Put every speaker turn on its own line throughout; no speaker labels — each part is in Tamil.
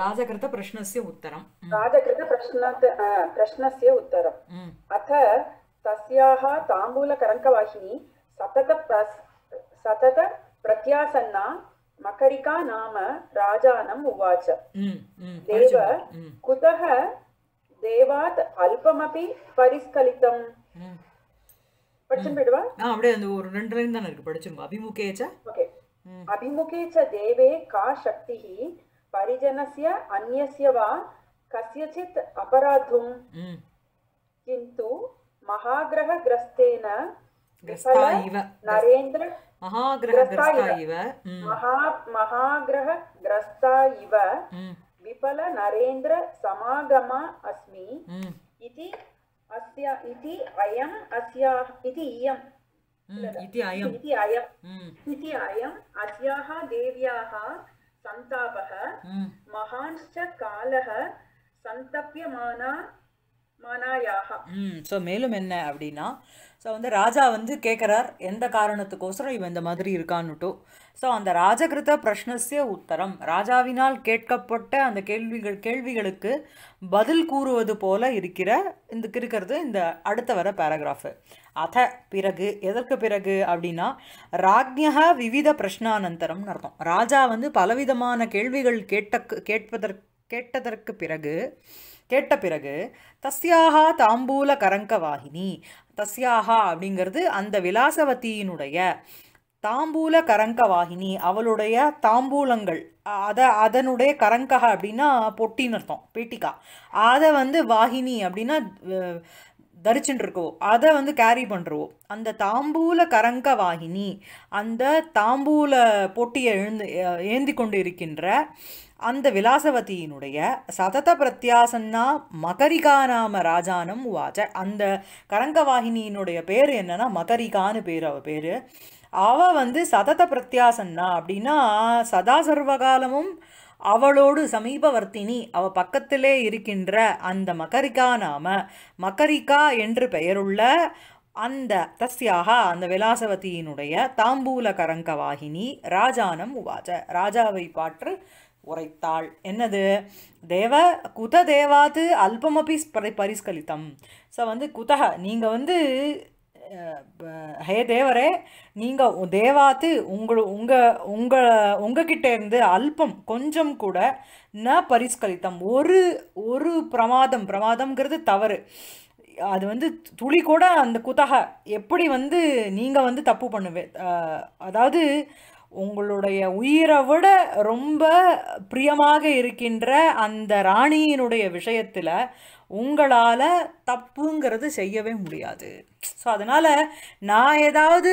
राजकृतप्रश्नस्य उत्तरं
राजकृतप्रश्न प्रश्नस्य उत्तरं अथ तस्याः ताम्बूलकरङ्कवाहिनी सतत सतत प्रत्यासन्ना मकरिका नाम राजानम् उवाच देव कुतः தேவாத் அல்பமபி பரிஸ்கலிதம் படிச்சுடுவா அப்படியே அந்த
ஒரு ரெண்டு லைன் தானே இருக்கு படிச்சிருங்க அபிமுகேச்ச ஓகே
அபிமுகேச்ச தேவே கா சக்திஹி परिजनस्य अन्यस्य वा कस्यचित् अपराधम् किन्तु महाग्रहग्रस्तेन नरेन्द्र
महाग्रहग्रस्ता
इव विफल नरेन्द्र समागमा अस्मि इति अस्य इति अयम् अस्याः इति इयम् इति अयम् इति अयम् अस्याः देव्याः சந்தாபக மகான்ஷ காலக சந்தப்பியமானா
ஸோ மேலும் என்ன அப்படின்னா ஸோ வந்து ராஜா வந்து கேட்குறார் எந்த காரணத்துக்கோசரம் இவன் இந்த மாதிரி இருக்கான்னுட்டு ஸோ அந்த ராஜகிருத பிரஷ்னசிய உத்தரம் ராஜாவினால் கேட்கப்பட்ட அந்த கேள்விகள் கேள்விகளுக்கு பதில் கூறுவது போல இருக்கிற இந்த இருக்கிறது இந்த அடுத்த வர பேராகிராஃபு அத பிறகு எதற்கு பிறகு அப்படின்னா ராஜ்யக விவித பிரஷ்னானந்தரம்னு அர்த்தம் ராஜா வந்து பலவிதமான கேள்விகள் கேட்ட கேட்பதற்கு கேட்டதற்கு பிறகு கேட்ட பிறகு தஸ்யாக தாம்பூல கரங்க வாகினி தஸ்யாக அப்படிங்கிறது அந்த விலாசவத்தியினுடைய தாம்பூல கரங்க வாகினி அவளுடைய தாம்பூலங்கள் அதை அதனுடைய கரங்கா அப்படின்னா பொட்டின்னு அர்த்தம் பேட்டிக்கா அதை வந்து வாகினி அப்படின்னா தரிச்சுட்டுருக்கோ அதை வந்து கேரி பண்ணுறவோ அந்த தாம்பூல கரங்க வாகினி அந்த தாம்பூல போட்டியை எழுந்து ஏந்தி கொண்டு இருக்கின்ற அந்த விலாசவதியினுடைய சதத பிரத்யாசன்னா மகரிகானாம ராஜானம் வாஜ அந்த கரங்கவாகினியினுடைய பேர் என்னன்னா மகரிகான்னு பேர் அவள் பேர் அவள் வந்து சதத பிரத்யாசன்னா அப்படின்னா சதா சர்வகாலமும் அவளோடு சமீபவர்த்தினி அவ பக்கத்திலே இருக்கின்ற அந்த மகரிகா நாம மகரிகா என்று பெயருள்ள அந்த தஸ்யாக அந்த விலாசவதியினுடைய தாம்பூல கரங்க வாகினி ராஜானம் உவாச்ச ராஜாவை பாற்று உரைத்தாள் என்னது தேவ குத தேவாது அல்பமபி பரிஸ்கலித்தம் ஸோ வந்து குதக நீங்கள் வந்து ஹே தேவரே நீங்கள் தேவாத்து உங்கள் உங்கள் உங்கள் உங்ககிட்ட இருந்து அல்பம் கொஞ்சம் கூட ந பரிஷ்கரித்தம் ஒரு ஒரு பிரமாதம் பிரமாதம்ங்கிறது தவறு அது வந்து துளி கூட அந்த குத்தகை எப்படி வந்து நீங்கள் வந்து தப்பு பண்ணுவே அதாவது உங்களுடைய உயிரை விட ரொம்ப பிரியமாக இருக்கின்ற அந்த ராணியினுடைய விஷயத்தில் உங்களால் தப்புங்கிறது செய்யவே முடியாது ஸோ அதனால் நான் ஏதாவது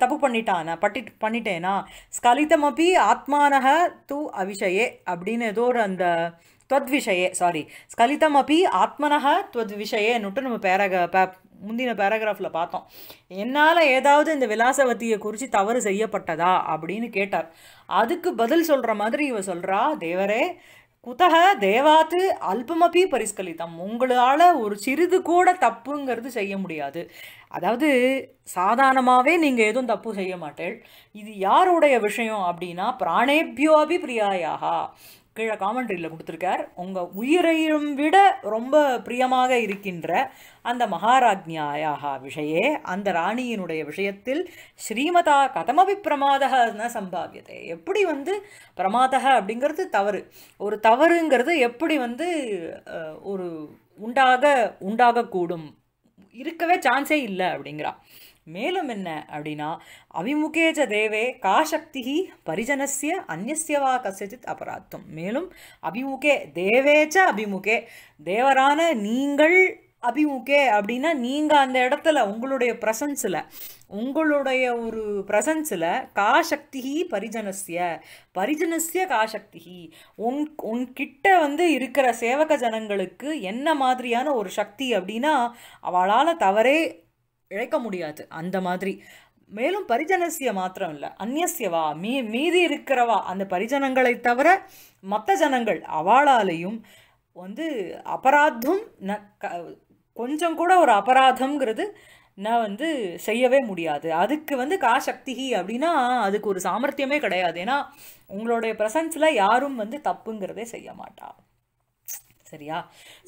தப்பு பண்ணிட்டான பட்டி பண்ணிட்டேனா ஸ்கலிதமபி ஆத்மானக தூ அவிஷயே அப்படின்னு ஏதோ ஒரு அந்த விஷயே சாரி ஸ்கலிதமபி ஆத்மனக விஷயேன்னுட்டு நம்ம பேரக முந்தின பேராகிராஃபில் பார்த்தோம் என்னால் ஏதாவது இந்த விலாசவத்தியை குறித்து தவறு செய்யப்பட்டதா அப்படின்னு கேட்டார் அதுக்கு பதில் சொல்கிற மாதிரி இவ சொல்கிறா தேவரே குத்தக தேவாத்து அல்பமபி பரிஸ்கலித்தம் உங்களால் ஒரு சிறிது கூட தப்புங்கிறது செய்ய முடியாது அதாவது சாதாரணமாகவே நீங்கள் எதுவும் தப்பு செய்ய மாட்டேள் இது யாருடைய விஷயம் அப்படின்னா பிராணேபியோபி பிரியாயாகா கீழே காமெண்ட்ரியில் கொடுத்துருக்கார் உங்கள் உயிரையும் விட ரொம்ப பிரியமாக இருக்கின்ற அந்த மகாராஜ்ஞாயாக விஷயே அந்த ராணியினுடைய விஷயத்தில் ஸ்ரீமதா கதமபி பிரமாதகன சம்பாவியதை எப்படி வந்து பிரமாதக அப்படிங்கிறது தவறு ஒரு தவறுங்கிறது எப்படி வந்து ஒரு உண்டாக உண்டாகக்கூடும் இருக்கவே சான்ஸே இல்லை அப்படிங்கிறா மேலும் என்ன அப்படின்னா அபிமுகேஜ தேவே காசக்தி பரிஜனசிய அந்நியவா கசித் அபராத்தம் மேலும் அபிமுகே தேவேச்ச அபிமுகே தேவரான நீங்கள் அபிமுகே அப்படின்னா நீங்கள் அந்த இடத்துல உங்களுடைய பிரசன்ஸில் உங்களுடைய ஒரு ப்ரசன்ஸில் காசக்தி பரிஜனசிய பரிஜனசிய காசக்தி உன் உன்கிட்ட வந்து இருக்கிற சேவக ஜனங்களுக்கு என்ன மாதிரியான ஒரு சக்தி அப்படின்னா அவளால் தவறே இழைக்க முடியாது அந்த மாதிரி மேலும் பரிஜனசிய மாத்திரம் இல்லை அந்நியசியவா மீ மீதி இருக்கிறவா அந்த பரிஜனங்களை தவிர மற்ற ஜனங்கள் அவளாலையும் வந்து அபராதம் ந கொஞ்சம் கூட ஒரு அபராதம்ங்கிறது நான் வந்து செய்யவே முடியாது அதுக்கு வந்து கா சக்தி அப்படின்னா அதுக்கு ஒரு சாமர்த்தியமே கிடையாது ஏன்னா உங்களுடைய ப்ரசன்ஸில் யாரும் வந்து தப்புங்கிறதே செய்ய மாட்டான் சரியா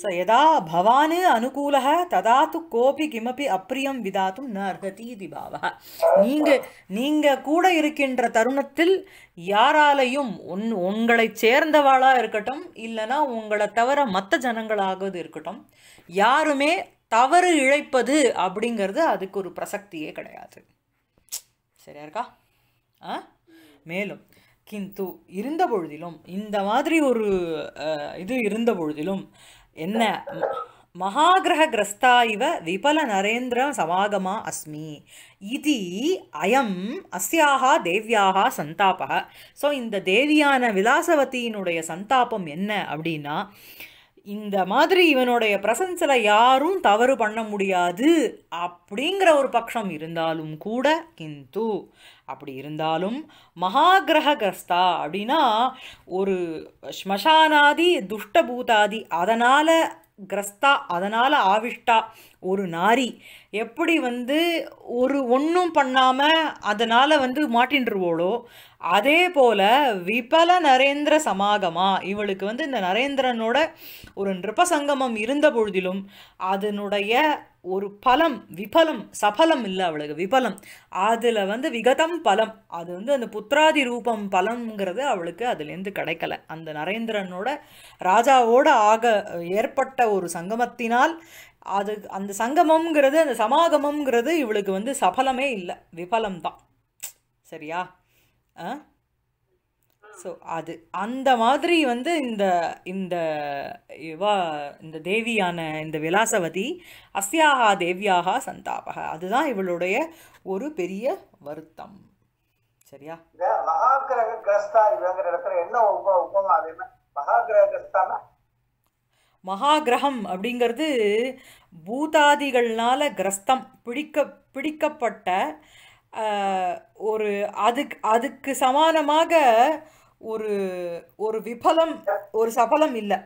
ஸோ எதா பவானு அனுகூல ததா து கோபி கிமபி அப்பிரியம் விதாத்தும் ந அர்ஹதி இது பாவா நீங்கள் நீங்கள் கூட இருக்கின்ற தருணத்தில் யாராலையும் உன் உங்களை சேர்ந்தவாளாக இருக்கட்டும் இல்லைனா உங்களை தவிர மற்ற ஜனங்களாகவது இருக்கட்டும் யாருமே தவறு இழைப்பது அப்படிங்கிறது அதுக்கு ஒரு பிரசக்தியே கிடையாது சரியா இருக்கா ஆ மேலும் கிந்து இருந்த பொழுதிலும் இந்த மாதிரி ஒரு இது இருந்த பொழுதிலும் என்ன மகாகிரகிரஸ்தா இவ விபல நரேந்திர சமாகமா அஸ்மி இது அயம் அஸ்யாக தேவியாக சந்தாபக ஸோ இந்த தேவியான விலாசவத்தியினுடைய சந்தாபம் என்ன அப்படின்னா இந்த மாதிரி இவனுடைய பிரசன்ஸில் யாரும் தவறு பண்ண முடியாது அப்படிங்கிற ஒரு பட்சம் இருந்தாலும் கூட கிந்து அப்படி இருந்தாலும் மகாகிரகஸ்தா அப்படின்னா ஒரு ஸ்மசானாதி துஷ்டபூதாதி அதனால் கிரஸ்தா அதனால் ஆவிஷ்டா ஒரு நாரி எப்படி வந்து ஒரு ஒன்றும் பண்ணாமல் அதனால் வந்து மாட்டின்றுவோளோ அதே போல் விபல நரேந்திர சமாகமா இவளுக்கு வந்து இந்த நரேந்திரனோட ஒரு நிருபசங்கமம் இருந்த பொழுதிலும் அதனுடைய ஒரு பலம் விபலம் சபலம் இல்லை அவளுக்கு விபலம் அதில் வந்து விகதம் பலம் அது வந்து அந்த புத்திராதி ரூபம் பலம்ங்கிறது அவளுக்கு அதுலேருந்து கிடைக்கல அந்த நரேந்திரனோட ராஜாவோட ஆக ஏற்பட்ட ஒரு சங்கமத்தினால் அது அந்த சங்கமம்ங்கிறது அந்த சமாகமம்ங்கிறது இவளுக்கு வந்து சபலமே இல்லை விஃபலம்தான் சரியா ஆ ஸோ அது அந்த மாதிரி வந்து இந்த இந்த இவா இந்த தேவியான இந்த விலாசவதி அஸ்யாகா தேவியாக சந்தாபக அதுதான் இவளுடைய ஒரு பெரிய வருத்தம் சரியா
மகாகிரக கிரஸ்தா இடத்துல என்ன உப உபமா அது என்ன
மகா கிரகம் அப்படிங்கிறது பூதாதிகள்னால கிரஸ்தம் பிடிக்க பிடிக்கப்பட்ட ஒரு அதுக்கு அதுக்கு சமானமாக ஒரு ஒரு விபலம் ஒரு சபலம் இல்லை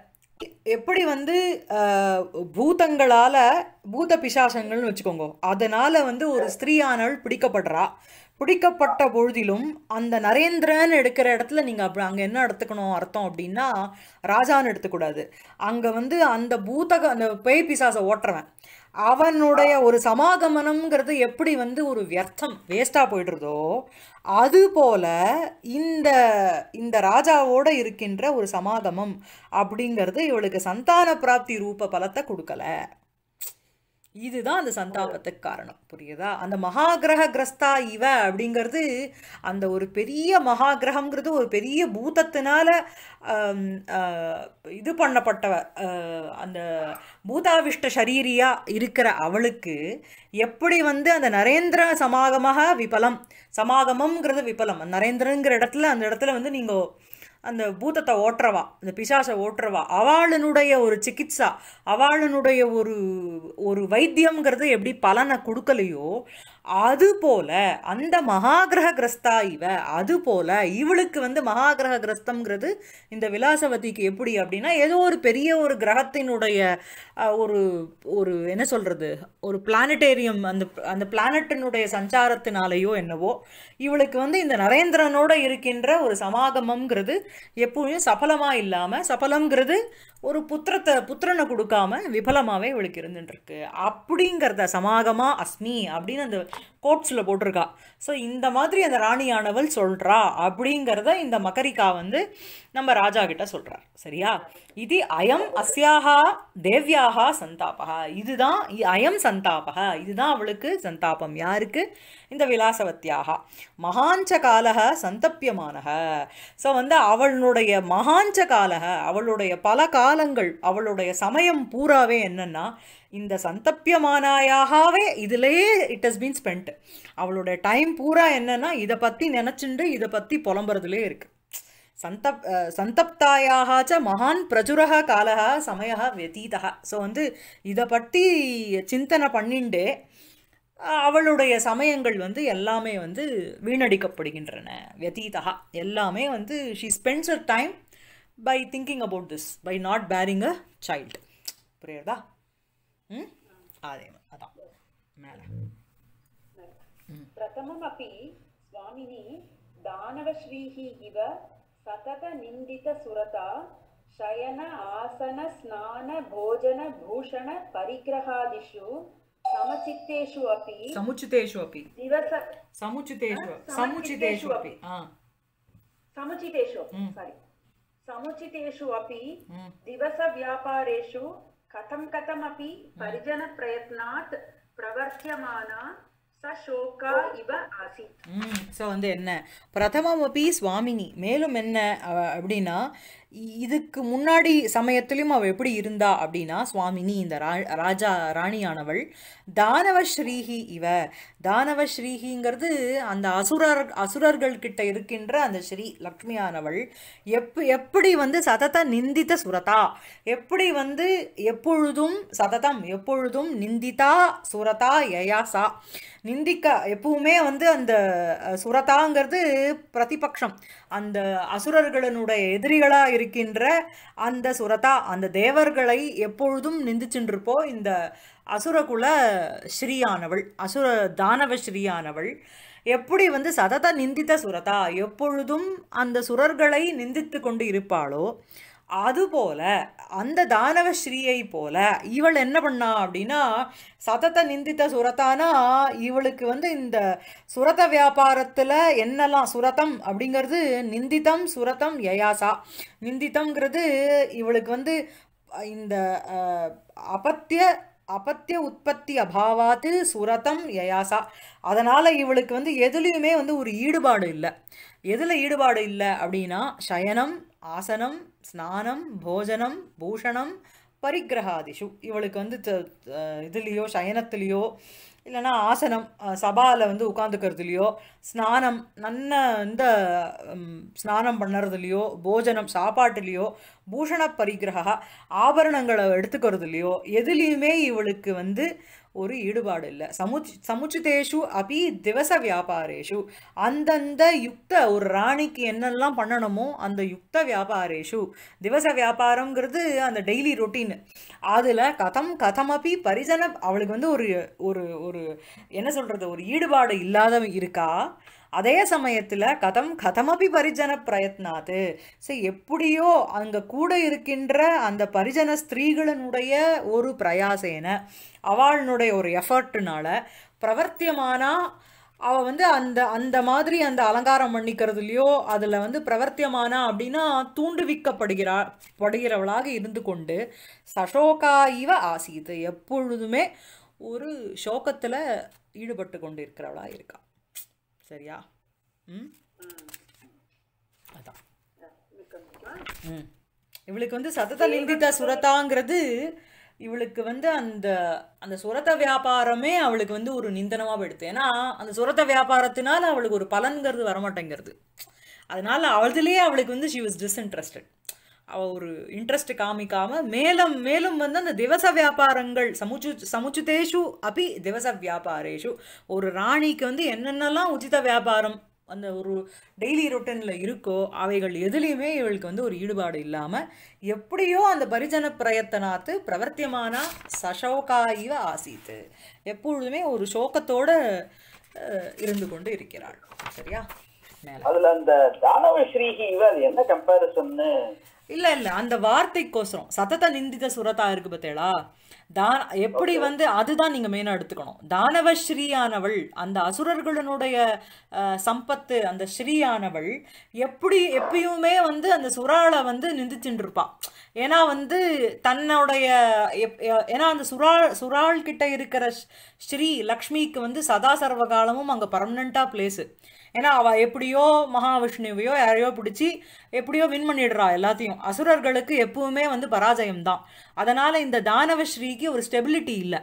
எப்படி வந்து பூதங்களால் பூத பிசாசங்கள்னு வச்சுக்கோங்க அதனால் வந்து ஒரு ஸ்திரீயானவள் பிடிக்கப்படுறா பிடிக்கப்பட்ட பொழுதிலும் அந்த நரேந்திரன் எடுக்கிற இடத்துல நீங்கள் அப்படி அங்கே என்ன எடுத்துக்கணும் அர்த்தம் அப்படின்னா ராஜான்னு எடுத்துக்கூடாது அங்கே வந்து அந்த பூத்தக அந்த பேய் பிசாசை ஓட்டுறவன் அவனுடைய ஒரு சமாகமனம்ங்கிறது எப்படி வந்து ஒரு வியர்த்தம் வேஸ்ட்டாக போயிடுறதோ அதுபோல இந்த இந்த ராஜாவோட இருக்கின்ற ஒரு சமாகமம் அப்படிங்கிறது இவளுக்கு சந்தான பிராப்தி ரூப பலத்தை கொடுக்கலை இதுதான் அந்த சந்தாபத்துக்கு காரணம் புரியுதா அந்த மகா கிரக கிரஸ்தா இவ அப்படிங்கிறது அந்த ஒரு பெரிய மகா கிரகங்கிறது ஒரு பெரிய பூதத்தினால இது பண்ணப்பட்டவ அந்த பூதாவிஷ்ட சரீரியா இருக்கிற அவளுக்கு எப்படி வந்து அந்த நரேந்திர சமாகமாக விபலம் சமாகமம்ங்கிறது விபலம் நரேந்திரங்கிற இடத்துல அந்த இடத்துல வந்து நீங்கள் அந்த பூதத்தை ஓட்டுறவா அந்த பிசாசை ஓட்டுறவா அவாளுனுடைய ஒரு சிகிச்சா அவாளுனுடைய ஒரு ஒரு வைத்தியம்ங்கிறது எப்படி பலனை கொடுக்கலையோ அதுபோல் அந்த மகாகிரக கிரஸ்தா இவ அதுபோல் இவளுக்கு வந்து மகாகிரக கிரஸ்தம்ங்கிறது இந்த விலாசவதிக்கு எப்படி அப்படின்னா ஏதோ ஒரு பெரிய ஒரு கிரகத்தினுடைய ஒரு ஒரு என்ன சொல்கிறது ஒரு பிளானட்டேரியம் அந்த அந்த பிளானட்டினுடைய சஞ்சாரத்தினாலேயோ என்னவோ இவளுக்கு வந்து இந்த நரேந்திரனோட இருக்கின்ற ஒரு சமாகமம்ங்கிறது எப்பவுமே சபலமாக இல்லாமல் சபலம்ங்கிறது ஒரு புத்திரத்தை புத்திரனை கொடுக்காம விபலமாகவே இவளுக்கு இருந்துட்டுருக்கு அப்படிங்கிறத சமாகமாக அஸ்மி அப்படின்னு அந்த கோட்ஸில் போட்டிருக்கா ஸோ இந்த மாதிரி அந்த ராணியானவள் சொல்கிறா அப்படிங்கிறத இந்த மக்கரிக்கா வந்து நம்ம ராஜா கிட்ட சொல்றார் சரியா இது அயம் அஸ்யாக தேவ்யாகா சந்தாபக இதுதான் அயம் சந்தாபக இதுதான் அவளுக்கு சந்தாபம் யாருக்கு இந்த விலாசவத்தியாக மகாஞ்ச காலக சந்தப்பியமானக ஸோ வந்து அவளுடைய மகாஞ்ச காலக அவளுடைய பல காலங்கள் அவளுடைய சமயம் பூராவே என்னென்னா இந்த சந்தப்பியமானாயாகவே இதிலேயே இட் ஹஸ் பீன் ஸ்பெண்ட் அவளுடைய டைம் பூரா என்னன்னா இதை பற்றி நினச்சிண்டு இதை பற்றி புலம்புறதுலேயே இருக்குது சந்தப் சந்தப்தாயாக ச மகான் பிரச்சுரக காலக சமய வெத்தீதா ஸோ வந்து இதை பற்றி சிந்தனை பண்ணிண்டே அவளுடைய சமயங்கள் வந்து எல்லாமே வந்து வீணடிக்கப்படுகின்றன வெத்தீதா எல்லாமே வந்து she spends a time by thinking about this by not bearing a child புரியுறதா ம் அதே அதான் மேலே
பிரதமம் அப்படி சுவாமினி தானவஸ்ரீஹி இவ සතත නින්දිත සුරතා ශයන ආසන ස්නාන භෝජන භූෂණ පරිග්‍රහාදිෂු සමචිත්තේෂු අපි
සමුචිතේෂු අපි දිවස සමුචිතේෂු සමුචිතේෂු අපි ආ
සමුචිතේෂු සරි සමුචිතේෂු අපි දිවස ව්‍යාපාරේෂු කතම් කතම් අපි පරිජන ප්‍රයත්නාත් ප්‍රවර්ත්‍යමානා ஸோ
வந்து என்ன பிரதமம் பிரதமமபி சுவாமினி மேலும் என்ன அப்படின்னா இதுக்கு முன்னாடி சமயத்திலும் அவள் எப்படி இருந்தா அப்படின்னா சுவாமினி இந்த ரா ராஜா ராணியானவள் தானவ ஸ்ரீஹி இவ தானவ ஸ்ரீஹிங்கிறது அந்த அசுரர் அசுரர்கள் கிட்ட இருக்கின்ற அந்த ஸ்ரீ லக்ஷ்மியானவள் எப் எப்படி வந்து சதத நிந்தித்த சுரதா எப்படி வந்து எப்பொழுதும் சததம் எப்பொழுதும் நிந்திதா சுரதா யயாசா நிந்திக்கா எப்பவுமே வந்து அந்த சுரதாங்கிறது பிரதிபக்ஷம் அந்த அசுரர்களினுடைய எதிரிகளாக இருக்கின்ற அந்த சுரதா அந்த தேவர்களை எப்பொழுதும் நிந்திச்சுன்றிருப்போ இந்த அசுரகுல ஸ்ரீயானவள் அசுர தானவ ஸ்ரீயானவள் எப்படி வந்து சதத நிந்தித்த சுரதா எப்பொழுதும் அந்த சுரர்களை நிந்தித்து கொண்டு இருப்பாளோ அதுபோல் அந்த தானவ ஸ்ரீயை போல இவள் என்ன பண்ணா அப்படின்னா சதத்த நிந்தித்த சுரத்தானா இவளுக்கு வந்து இந்த சுரத வியாபாரத்தில் என்னெல்லாம் சுரத்தம் அப்படிங்கிறது நிந்தித்தம் சுரத்தம் யயாசா நிந்தித்தம்ங்கிறது இவளுக்கு வந்து இந்த அபத்திய அபத்திய உற்பத்தி அபாவாத்து சுரதம் யயாசா அதனால் இவளுக்கு வந்து எதுலேயுமே வந்து ஒரு ஈடுபாடு இல்லை எதில் ஈடுபாடு இல்லை அப்படின்னா சயனம் ஆசனம் ஸ்நானம் போஜனம் பூஷணம் பரிகிரகாதிஷு இவளுக்கு வந்து இதுலேயோ சயனத்துலேயோ இல்லைனா ஆசனம் சபாவில் வந்து உட்காந்துக்கிறதுலையோ ஸ்நானம் நல்ல இந்த ஸ்நானம் பண்ணுறதுலையோ போஜனம் சாப்பாட்டுலேயோ பூஷண பரிகிரகா ஆபரணங்களை எடுத்துக்கிறதுலையோ எதுலேயுமே இவளுக்கு வந்து ஒரு ஈடுபாடு இல்லை சமுச் சமுச்சிதேஷு அபி திவச வியாபாரேஷு அந்தந்த யுக்த ஒரு ராணிக்கு என்னெல்லாம் பண்ணணுமோ அந்த யுக்த வியாபாரேஷு திவச வியாபாரங்கிறது அந்த டெய்லி ரொட்டீன் அதில் கதம் கதமப்பி பரிசன அவளுக்கு வந்து ஒரு ஒரு ஒரு என்ன சொல்கிறது ஒரு ஈடுபாடு இல்லாத இருக்கா அதே சமயத்தில் கதம் கதமபி பரிஜன பிரயத்னாது ஸோ எப்படியோ அங்கே கூட இருக்கின்ற அந்த பரிஜன ஸ்திரீகளினுடைய ஒரு பிரயாசேன அவளுடைய ஒரு எஃபர்ட்னால பிரவர்த்தியமானா அவள் வந்து அந்த அந்த மாதிரி அந்த அலங்காரம் பண்ணிக்கிறதுலையோ அதில் வந்து பிரவர்த்தியமானா அப்படின்னா தூண்டுவிக்கப்படுகிறா படுகிறவளாக இருந்து கொண்டு சசோகா இவ ஆசிது எப்பொழுதுமே ஒரு சோகத்தில் ஈடுபட்டு கொண்டு இருக்கிறவளாக இருக்காள் சரியா ம்
அதான் ம்
இவளுக்கு வந்து சதத நிந்திதா சுரத்தாங்கிறது இவளுக்கு வந்து அந்த அந்த சுரத்த வியாபாரமே அவளுக்கு வந்து ஒரு நிந்தனமாக போயிடுது ஏன்னா அந்த சுரத்த வியாபாரத்தினால அவளுக்கு ஒரு பலன்கிறது வரமாட்டேங்கிறது அதனால அவளுதுலேயே அவளுக்கு வந்து ஷி வாஸ் டிஸ்இன்ட்ரெஸ்டட் ஒரு இன்ட்ரெஸ்ட் காமிக்காம மேலும் மேலும் வந்து அந்த திவச வியாபாரங்கள் சமுச்சு சமுச்சுதேஷு அப்படி திவச வியாபாரேஷு ஒரு ராணிக்கு வந்து என்னென்னலாம் உச்சித வியாபாரம் அந்த ஒரு டெய்லி ரொட்டனில் இருக்கோ அவைகள் எதுலேயுமே இவளுக்கு வந்து ஒரு ஈடுபாடு இல்லாமல் எப்படியோ அந்த பரிஜன பிரயத்தனாத்து பிரவர்த்தியமான சசோகா இவ ஆசித்து எப்பொழுதுமே ஒரு சோகத்தோடு இருந்து கொண்டு இருக்கிறாள்
சரியா அதுல அந்த தானவ ஸ்ரீஹி இவ என்ன கம்பாரிசன்னு
இல்லை இல்லை அந்த வார்த்தைக்கோசரம் சத்தத்தை நிந்தித சுரத்தா இருக்கு பார்த்தேளா தான் எப்படி வந்து அதுதான் நீங்கள் மெயினா எடுத்துக்கணும் தானவ ஸ்ரீயானவள் அந்த அசுரர்களுடைய சம்பத்து அந்த ஸ்ரீயானவள் எப்படி எப்பயுமே வந்து அந்த சுறாளை வந்து நிந்திச்சுட்டு ஏன்னா வந்து தன்னுடைய ஏன்னா அந்த சுறாள் சுறாள் கிட்ட இருக்கிற ஸ்ரீ லக்ஷ்மிக்கு வந்து சதா சர்வ காலமும் அங்கே பர்மனண்ட்டாக பிளேஸு ஏன்னா அவள் எப்படியோ மகாவிஷ்ணுவையோ யாரையோ பிடிச்சி எப்படியோ வின் பண்ணிடுறா எல்லாத்தையும் அசுரர்களுக்கு எப்பவுமே வந்து பராஜயம் தான் அதனால் இந்த தானவ ஸ்ரீ தேவிக்கு ஒரு ஸ்டெபிலிட்டி இல்லை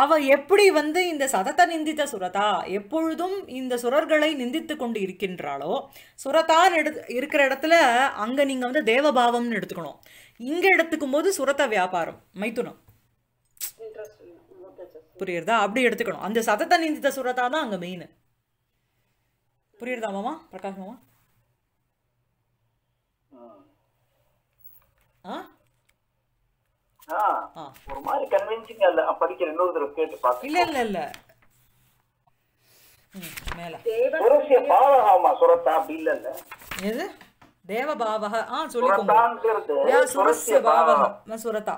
அவ எப்படி வந்து இந்த சதத நிந்தித்த சுரதா எப்பொழுதும் இந்த சுரர்களை நிந்தித்து கொண்டு இருக்கின்றாளோ சுரதான் எடு இருக்கிற இடத்துல அங்கே நீங்கள் வந்து தேவபாவம்னு எடுத்துக்கணும் இங்கே எடுத்துக்கும் போது சுரத்த வியாபாரம் மைத்துனம் புரியுறதா அப்படி எடுத்துக்கணும் அந்த சதத்த நிந்தித்த சுரதா தான் அங்கே மெயின் புரியுறதா மாமா பிரகாஷ் மாமா
ஆ ஒரு மாதிரி கன்வின்சிங்கா
இல்ல படிக்கிற இன்னொரு கேட்டு பாக்க இல்ல இல்ல இல்ல மேல
சுரசிய பாவகாமா சுரத்தா அப்படி இல்ல இல்ல எது
தேவபாவக ஆ
சொல்லிக்கோங்க சுரஸ்ய பாவக சுரதா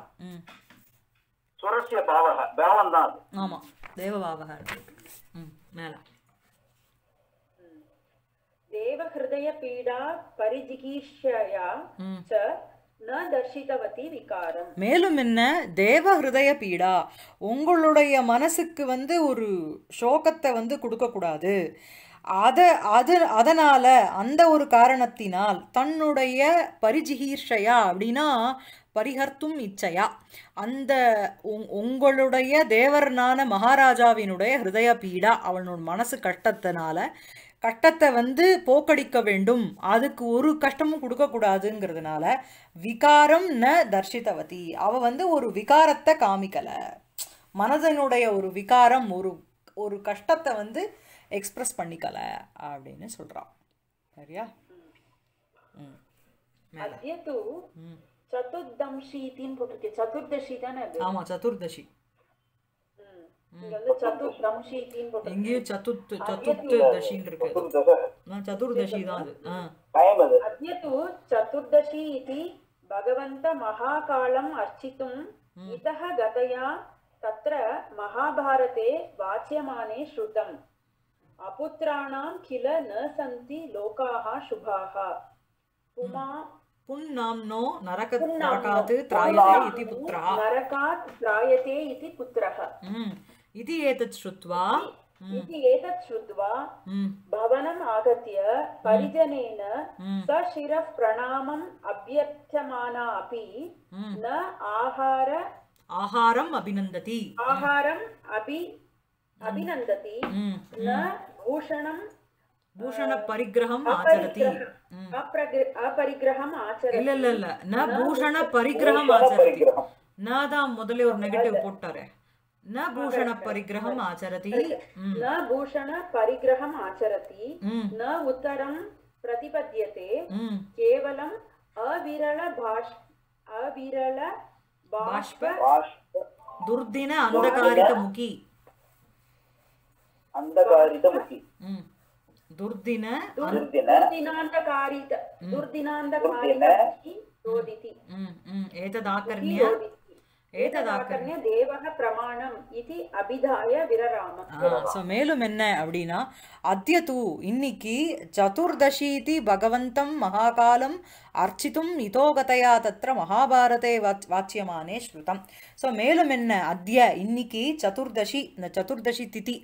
சுரஸ்ய பாவக பாவம் தான்
ஆமா தேவபாவக ம்
மேல தேவஹிருதய பீடா பரிஜிகீஷயா ச
மேலும் என்ன தேவ ஹிருதய பீடா உங்களுடைய மனசுக்கு வந்து ஒரு சோகத்தை வந்து கொடுக்கக்கூடாது அதை அது அதனால் அந்த ஒரு காரணத்தினால் தன்னுடைய பரிஜிகீர்ஷையா அப்படின்னா பரிகர்த்தும் இச்சையா அந்த உங்களுடைய தேவர்னான மகாராஜாவினுடைய ஹிருதய பீடா அவனோட மனசு கட்டத்தினால கட்டத்தை வந்து போக்கடிக்க வேண்டும் அதுக்கு ஒரு கஷ்டமும் கொடுக்கக்கூடாதுங்கிறதுனால விகாரம் ந தர்ஷிதவதி அவ வந்து ஒரு விகாரத்தை காமிக்கலை மனதனுடைய ஒரு விகாரம் ஒரு ஒரு கஷ்டத்தை வந்து எக்ஸ்ப்ரெஸ் பண்ணிக்கல அப்படின்னு சொல்றான்
சரியா ம் சதுர்தம் ஷீத்தின்னு போட்டிருக்கு சதுர்தசி தானே ஆமாம்
சதுர்தசி இங்கேயும் சதுர்த் சதுர்த்து தசின்னு இருக்கு சதுர்தசி தான்
அது அத்யது சதுர்தசி இது பகவந்த மகாகாலம் அர்ச்சித்தும் இதஹ கதயா தத்ர மகாபாரதே வாச்சியமானே ஸ்ருதம் அபுத்திராணாம் கில ந சந்தி லோகாஹ சுபாஹ புமா
पुन्नाम्नो नरक नरकात् त्रायते इति पुत्रः
नरकात् त्रायते इति पुत्रः
इति एतत् श्रुत्वा
इति एतत् श्रुत्वा भवनम् आगत्य परिजनेन सशिरः प्रणामम् अभ्यर्थमाना अपि न आहार
आहारम् अभिनन्दति
आहारम् अपि अभिनन्दति न भूषणं பூஷணபரிகிரகம் ஆச்சரதி அபரிகிரகம் ஆச்சரதி இல்ல இல்ல இல்ல ந பூஷண பரிகிரகம் ஆச்சரதி
நான் தான் முதல்ல ஒரு நெகட்டிவ் போட்டாரு न भूषण परिग्रह आचरति हम्म।
न भूषण परिग्रह आचरति हम्म। न उत्तरं प्रतिपद्यते हम्म। केवलम् अविरल भाष अविरल बाष्प दुर्दिन
अन्धकारितमुखी अं- मुखी दुर्दिन
दुर्दिनान्धकारित दुर्दिनान्धकारित
एतदाकर्ण्य ஸோ மேலும் என்ன அப்படின்னா அத்திய தூ இன்னைக்கு சதுர்தசீதி பகவந்தம் மகாகாலம் அர்ச்சித்தும் இதோகதையா தத்திர மகாபாரதே வாச் வாச்சியமானே ஸ்ருதம் ஸோ மேலும் என்ன அத்திய இன்னைக்கு சதுர்தசி இந்த சதுர்தசி திதி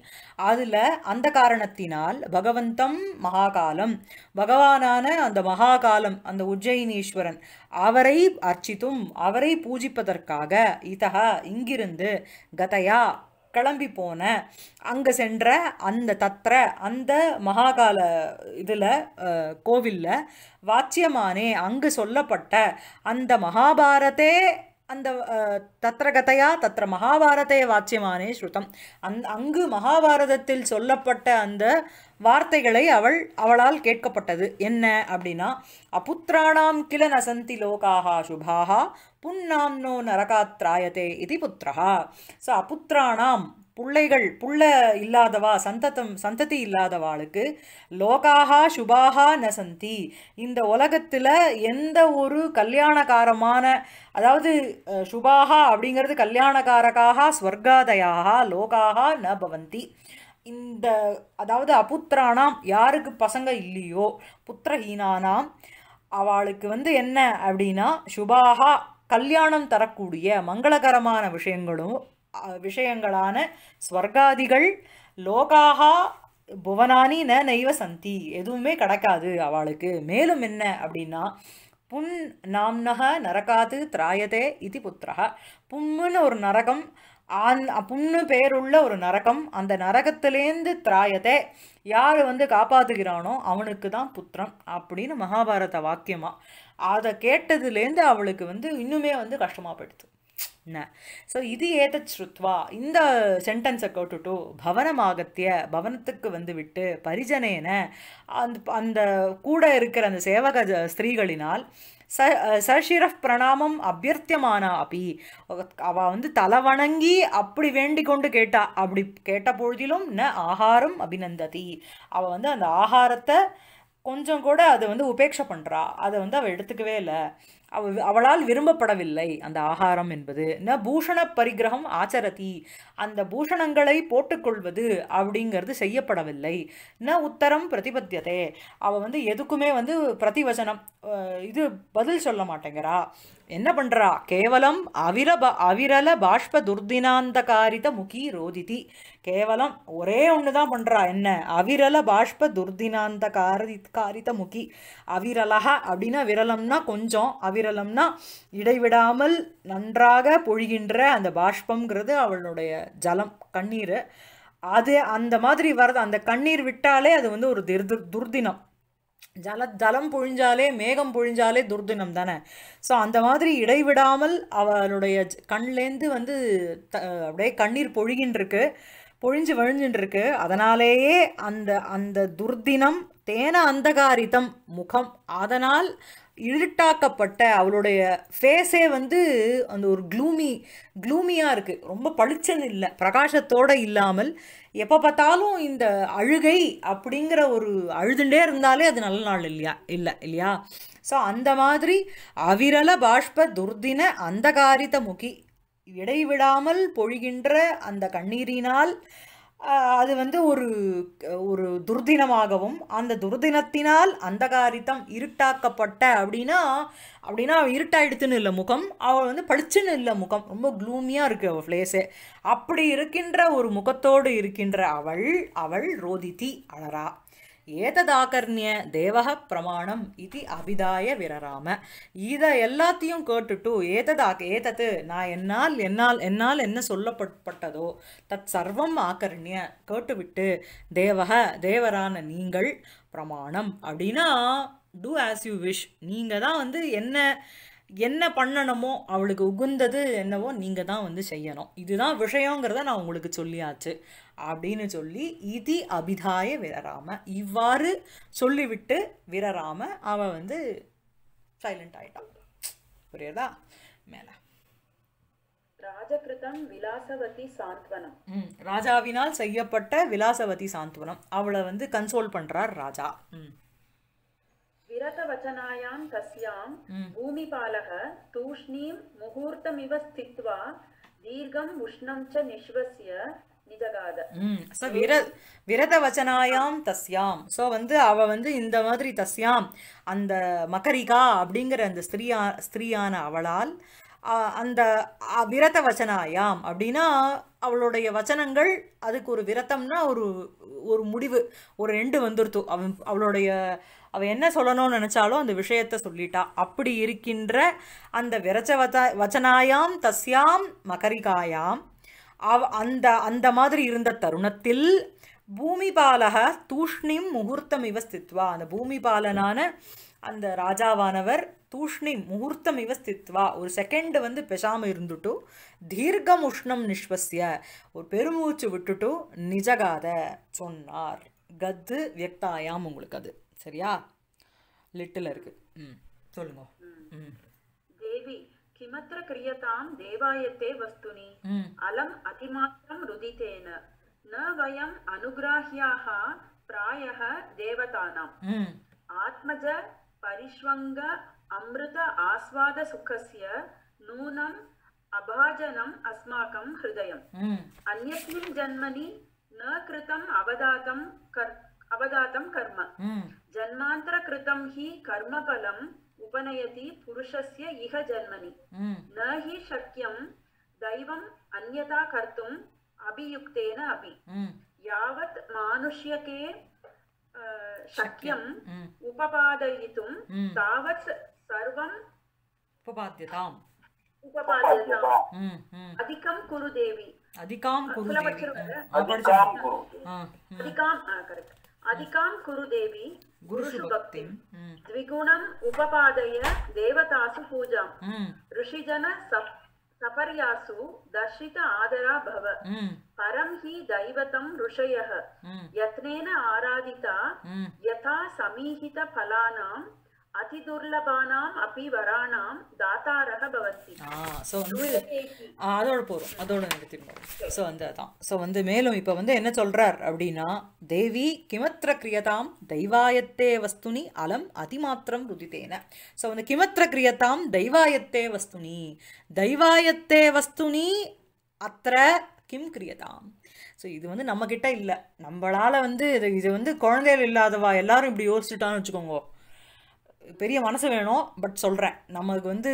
அதில் அந்த காரணத்தினால் பகவந்தம் மகாகாலம் பகவானான அந்த மகாகாலம் அந்த உஜ்ஜயினீஸ்வரன் அவரை அர்ச்சித்தும் அவரை பூஜிப்பதற்காக இதகா இங்கிருந்து கதையா கிளம்பி போன அங்கே சென்ற அந்த தத்திர அந்த மகாகால இதில் கோவிலில் வாச்சியமானே அங்கு சொல்லப்பட்ட அந்த மகாபாரதே அந்த தத்திர கதையா தத்திர மகாபாரதே வாச்சியமானே ஸ்ருதம் அந் அங்கு மகாபாரதத்தில் சொல்லப்பட்ட அந்த வார்த்தைகளை அவள் அவளால் கேட்கப்பட்டது என்ன அப்படின்னா அப்புத்திராணாம் கிள நசந்தி லோகாக சுபாகா புன்னாம்னோ நரகாத்ராயத்தே இது புத்திரஹா ஸோ அபுத்திராணாம் பிள்ளைகள் புள்ள இல்லாதவா சந்ததம் சந்ததி இல்லாதவாளுக்கு லோகாகா சுபாகா நசந்தி இந்த உலகத்தில் எந்த ஒரு கல்யாணகாரமான அதாவது சுபாகா அப்படிங்கிறது கல்யாணகாரகாக ஸ்வர்காதயாக லோகாகா ந பவந்தி இந்த அதாவது அபுத்திரானாம் யாருக்கு பசங்க இல்லையோ புத்திரஹீனானாம் அவளுக்கு வந்து என்ன அப்படின்னா சுபாகா கல்யாணம் தரக்கூடிய மங்களகரமான விஷயங்களும் விஷயங்களான ஸ்வர்காதிகள் லோகாகா புவனானி ந நெய்வ சந்தி எதுவுமே கிடைக்காது அவளுக்கு மேலும் என்ன அப்படின்னா புன் நாம்னக நரகாது திராயதே இது புத்திரகா புண்ணுன்னு ஒரு நரகம் அந் புண்ணு பேருள்ள ஒரு நரகம் அந்த நரகத்திலேருந்து திராயத்தை யார் வந்து காப்பாற்றுகிறானோ அவனுக்கு தான் புத்திரம் அப்படின்னு மகாபாரத வாக்கியமாக அதை கேட்டதுலேருந்து அவளுக்கு வந்து இன்னுமே வந்து கஷ்டமாக போயிடுது ನ ஸோ இது ஏதத் ஸ்ருத்வா இந்த சென்டென்ஸை கேட்டுட்டு பவனமாகத்திய பவனத்துக்கு வந்து விட்டு பரிஜனேன அந்த அந்த கூட இருக்கிற அந்த சேவக ஸ்திரீகளினால் ச சஷிரஃப் பிரணாமம் அபியர்த்தியமானா அப்பி அவள் வந்து தலை வணங்கி அப்படி வேண்டி கொண்டு கேட்டா அப்படி கேட்ட பொழுதிலும் ந ஆகாரம் அபிநந்ததி அவள் வந்து அந்த ஆகாரத்தை கொஞ்சம் கூட அதை வந்து உபேட்சை பண்ணுறா அதை வந்து அவள் எடுத்துக்கவே இல்லை அவ அவளால் விரும்பப்படவில்லை அந்த ஆகாரம் என்பது ந பூஷண பரிகிரகம் ஆச்சரதி அந்த பூஷணங்களை போட்டுக்கொள்வது அப்படிங்கிறது செய்யப்படவில்லை ந உத்தரம் பிரதிபத்தியதே அவள் வந்து எதுக்குமே வந்து பிரதிவசனம் இது பதில் சொல்ல மாட்டேங்கிறா என்ன பண்ணுறா கேவலம் அவிர அவிரப அவிரல பாஷ்ப துர்தினாந்தகாரித முகி ரோதிதி கேவலம் ஒரே ஒன்று தான் பண்ணுறா என்ன அவிரல பாஷ்ப துர்தினாந்தகாரி காரித முகி அவிரலகா அப்படின்னா விரலம்னா கொஞ்சம் அவிரலம்னா இடைவிடாமல் நன்றாக பொழிகின்ற அந்த பாஷ்பங்கிறது அவளுடைய ஜலம் கண்ணீர் அது அந்த மாதிரி வர்றது அந்த கண்ணீர் விட்டாலே அது வந்து ஒரு துர்தினம் ஜல ஜலம் பொழிஞ்சாலே மேகம் பொழிஞ்சாலே துர்தினம் தானே ஸோ அந்த மாதிரி இடைவிடாமல் அவளுடைய கண்லேருந்து வந்து த அப்படியே கண்ணீர் பொழிகின்றிருக்கு பொழிஞ்சு வழிஞ்சுன்றிருக்கு அதனாலேயே அந்த அந்த துர்தினம் தேன அந்தகாரிதம் முகம் அதனால் இருட்டாக்கப்பட்ட அவளுடைய ஃபேஸே வந்து அந்த ஒரு க்ளூமி க்ளூமியாக இருக்குது ரொம்ப பளிச்சன்னு இல்லை பிரகாசத்தோடு இல்லாமல் எப்போ பார்த்தாலும் இந்த அழுகை அப்படிங்கிற ஒரு அழுதுண்டே இருந்தாலே அது நல்ல நாள் இல்லையா இல்லை இல்லையா ஸோ அந்த மாதிரி அவிரல பாஷ்ப துர்தின அந்தகாரித முகி இடைவிடாமல் பொழிகின்ற அந்த கண்ணீரினால் அது வந்து ஒரு ஒரு துர்தினமாகவும் அந்த துர்தினத்தினால் அந்தகாரித்தம் இருட்டாக்கப்பட்ட அப்படின்னா அப்படின்னா அவள் இருட்டாயிடுத்துன்னு இல்லை முகம் அவள் வந்து படிச்சுன்னு இல்லை முகம் ரொம்ப க்ளூமியாக இருக்குது அவள் ஃப்ளேஸே அப்படி இருக்கின்ற ஒரு முகத்தோடு இருக்கின்ற அவள் அவள் ரோதித்தி அழறா ஏததாகர்ணிய தேவக பிரமாணம் இது அபிதாய விரராம இதை எல்லாத்தையும் கேட்டுட்டு ஏததாக ஏதது நான் என்னால் என்னால் என்னால் என்ன சொல்லப்பட்டதோ தத் சர்வம் ஆக்கர்ணிய கேட்டுவிட்டு தேவக தேவரான நீங்கள் பிரமாணம் அப்படின்னா டூ ஆஸ் யூ விஷ் நீங்கள் தான் வந்து என்ன என்ன பண்ணணுமோ அவளுக்கு உகுந்தது என்னவோ நீங்கள் தான் வந்து செய்யணும் இதுதான் விஷயங்கிறத நான் உங்களுக்கு சொல்லியாச்சு அப்படின்னு சொல்லி இதி அபிதாய விரராம இவ்வாறு சொல்லிவிட்டு விரராம அவள் வந்து சைலண்ட் ஆயிட்டான் புரியுதா மேலே
ராஜகிருதம் விலாசவதி சாந்த்வனம்
ராஜாவினால் செய்யப்பட்ட விலாசவதி சாந்த்வனம் அவளை வந்து கன்சோல் பண்ணுறார் ராஜா ம்
विरतवचनायां तस्यां भूमिपालः तूष्णीं मुहूर्तमिव स्थित्वा दीर्घम् उष्णं च निःश्वस्य
ஸோ விர விரதவச்சனாயாம் தஸ்யாம் ஸோ வந்து அவ வந்து இந்த மாதிரி தஸ்யாம் அந்த மகரிகா அப்படிங்கிற அந்த ஸ்திரீயா ஸ்திரீயான அவளால் அந்த விரத வச்சனாயாம் அப்படின்னா அவளுடைய வச்சனங்கள் அதுக்கு ஒரு விரதம்னா ஒரு ஒரு முடிவு ஒரு ரெண்டு வந்துருத்து அவன் அவளுடைய அவள் என்ன சொல்லணும்னு நினச்சாலும் அந்த விஷயத்த சொல்லிட்டா அப்படி இருக்கின்ற அந்த விரச்ச வச வச்சனாயாம் தஸ்யாம் மகரிகாயாம் அவ் அந்த அந்த மாதிரி இருந்த தருணத்தில் பூமிபாலக தூஷ்ணிம் முகூர்த்தம் இவஸ்தித்வா அந்த பூமிபாலனான அந்த ராஜாவானவர் தூஷ்ணி முகூர்த்தம் இவஸ்தித்வா ஒரு செகண்டு வந்து பெசாமல் இருந்துட்டு தீர்க்கம் உஷ்ணம் நிஷ்வசிய ஒரு பெருமூச்சு விட்டுட்டு நிஜகாத சொன்னார் கத்து வியக்தாயாம் உங்களுக்கு அது சரியா லிட்டில் இருக்கு சொல்லுங்க ம்
தேவி கிமத்ர கிரியதாம் தேவாயத்தே வஸ்துனி அலம் அதிமாத்திரம் ருதிதேன ந வயம் அனுகிராஹ்யாக பிராயः தேவதானாம் ஆத்மஜ பரிஷ்வங்க அமிர்த ஆஸ்வாத சுகஸ்ய நூனம் அபாஜனம் அஸ்மாக்கம் ஹிருதயம் அந்யஸ்மின் ஜன்மனி ந கிருதம் அவதாதம் அவதாதம் கர்ம जन्मान्तरकृतं हि कर्मफलम् उपनयति पुरुषस्य इह जन्मनि हम्म। न हि शक्यं दैवम् अन्यथा कर्तुम् अभियुक्तेन अपि हम्म। यावत् मानुष्यके शक्यम् हम्म। उपपादयितुं तावत् सर्वम्
उपपाद्यताम् उपपाद्यताम् कुरु देवी अधिकां कुरु देवी
अधिकां करेक्ट् अधिकां कुरु देवी गुरुषु भक्तिं द्विगुणम् उपपादय देवतासु पूजां ऋषिजन सपर्यासु दर्शित आदरा भव परं हि दैवतं ऋषयः यत्नेन आराधिता यथा समीहित फलानां அதோட
போகிறோம் அதோட நிறுத்திடுவோம் ஸோ வந்து அதான் ஸோ வந்து மேலும் இப்போ வந்து என்ன சொல்றார் அப்படின்னா தேவி கிமத்திர கிரியதாம் தெய்வாயத்தே வஸ்துனி அலம் அதிமாத்திரம் ருதித்தேன ஸோ வந்து கிமத்ர கிரியதாம் தெய்வாயத்தே வஸ்துனி தெய்வாயத்தே வஸ்துனி அத்திர கிம் கிரியதாம் ஸோ இது வந்து நம்மக்கிட்ட இல்லை நம்மளால் வந்து இது இது வந்து குழந்தைகள் இல்லாதவா எல்லாரும் இப்படி யோசிச்சுட்டான்னு வச்சுக்கோங்க பெரிய மனசு வேணும் பட் சொல்கிறேன் நமக்கு வந்து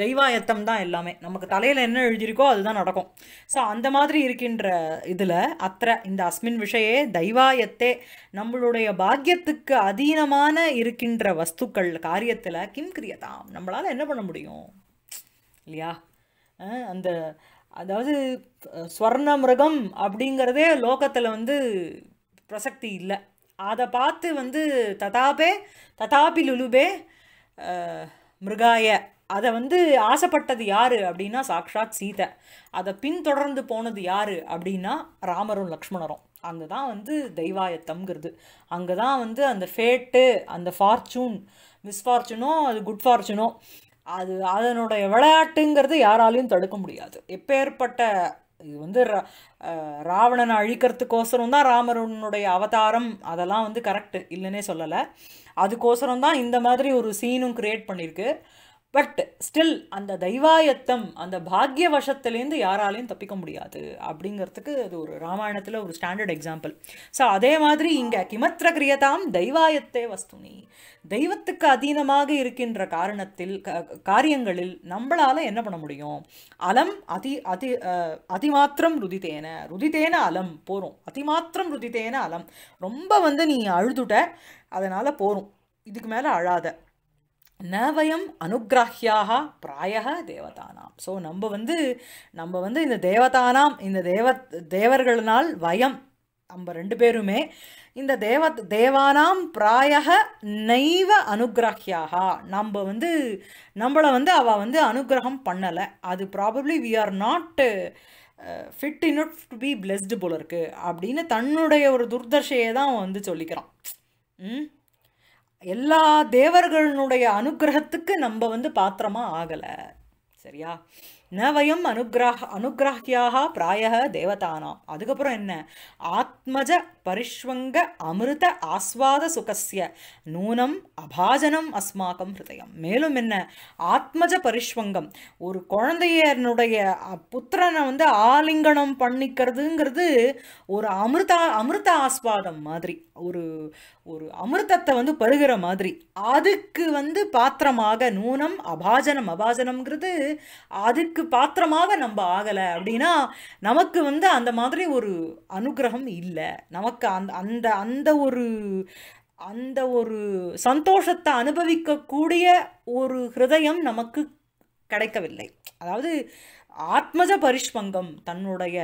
தெய்வாயத்தம் தான் எல்லாமே நமக்கு தலையில் என்ன எழுதியிருக்கோ அதுதான் நடக்கும் ஸோ அந்த மாதிரி இருக்கின்ற இதில் அத்திர இந்த அஸ்மின் விஷயே தெய்வாயத்தே நம்மளுடைய பாக்கியத்துக்கு அதீனமான இருக்கின்ற வஸ்துக்கள் காரியத்தில் கிம் கிரியதாம் நம்மளால் என்ன பண்ண முடியும் இல்லையா அந்த அதாவது ஸ்வர்ண மிருகம் அப்படிங்கிறதே லோகத்தில் வந்து பிரசக்தி இல்லை அதை பார்த்து வந்து ததாபே ததாபி லுலுபே மிருகாய அதை வந்து ஆசைப்பட்டது யார் அப்படின்னா சாக்ஷாத் சீதை அதை பின்தொடர்ந்து போனது யார் அப்படின்னா ராமரும் லக்ஷ்மணரும் அங்கே தான் வந்து தெய்வாயத்தம்ங்கிறது அங்கே தான் வந்து அந்த ஃபேட்டு அந்த ஃபார்ச்சூன் மிஸ்ஃபார்ச்சுனோ அது குட் ஃபார்ச்சுனோ அது அதனுடைய விளையாட்டுங்கிறது யாராலையும் தடுக்க முடியாது எப்பேற்பட்ட இது வந்து ராவணனை அழிக்கிறதுக்கோசரம் தான் ராமருனுடைய அவதாரம் அதெல்லாம் வந்து கரெக்டு இல்லைன்னே சொல்லலை அதுக்கோசரம் தான் இந்த மாதிரி ஒரு சீனும் க்ரியேட் பண்ணியிருக்கு பட் ஸ்டில் அந்த தெய்வாயத்தம் அந்த பாக்ய வசத்துலேருந்து யாராலையும் தப்பிக்க முடியாது அப்படிங்கிறதுக்கு அது ஒரு ராமாயணத்தில் ஒரு ஸ்டாண்டர்ட் எக்ஸாம்பிள் ஸோ அதே மாதிரி இங்கே கிமத்திர கிரியதாம் தெய்வாயத்தே வஸ்துனி தெய்வத்துக்கு அதீனமாக இருக்கின்ற காரணத்தில் காரியங்களில் நம்மளால் என்ன பண்ண முடியும் அலம் அதி அதி அதிமாத்திரம் ருதிதேன ருதிதேன அலம் போகிறோம் அதிமாத்திரம் ருதித்தேன அலம் ரொம்ப வந்து நீ அழுதுட்ட அதனால் போகும் இதுக்கு மேலே அழாத ந வயம் அனுகிராகியாக பிராய தேவதானாம் ஸோ நம்ம வந்து நம்ம வந்து இந்த தேவதானாம் இந்த தேவ தேவர்களினால் வயம் நம்ம ரெண்டு பேருமே இந்த தேவ தேவானாம் பிராய நைவ அனுகிராகியாக நம்ம வந்து நம்மளை வந்து அவள் வந்து அனுகிரகம் பண்ணலை அது probably we are not fit enough to be blessed போல இருக்குது அப்படின்னு தன்னுடைய ஒரு துர்தர்ஷையை தான் வந்து சொல்லிக்கிறான் ம் எல்லா தேவர்களுடைய அனுகிரகத்துக்கு நம்ம வந்து பாத்திரமாக ஆகலை சரியா ந வயம் அனுகிராக அனுகிராகியாக பிராய தேவதானாம் அதுக்கப்புறம் என்ன ஆத்மஜ பரிஷ்வங்க அமிர்த ஆஸ்வாத சுகசிய நூனம் அபாஜனம் அஸ்மாக்கம் ஹிருதயம் மேலும் என்ன ஆத்மஜ பரிஷ்வங்கம் ஒரு குழந்தையனுடைய புத்திரனை வந்து ஆலிங்கனம் பண்ணிக்கிறதுங்கிறது ஒரு அமிர்தா அமிர்த ஆஸ்வாதம் மாதிரி ஒரு ஒரு அமிர்தத்தை வந்து பருகிற மாதிரி அதுக்கு வந்து பாத்திரமாக நூனம் அபாஜனம் அபாஜனம்ங்கிறது அதுக்கு பாத்திரமாக நம்ம ஆகலை அப்படின்னா நமக்கு வந்து அந்த மாதிரி ஒரு அனுகிரகம் இல்லை நமக்கு அந்த அந்த அந்த ஒரு அந்த ஒரு சந்தோஷத்தை அனுபவிக்கக்கூடிய ஒரு ஹிருதயம் நமக்கு கிடைக்கவில்லை அதாவது ஆத்மஜ பரிஷ்பங்கம் தன்னுடைய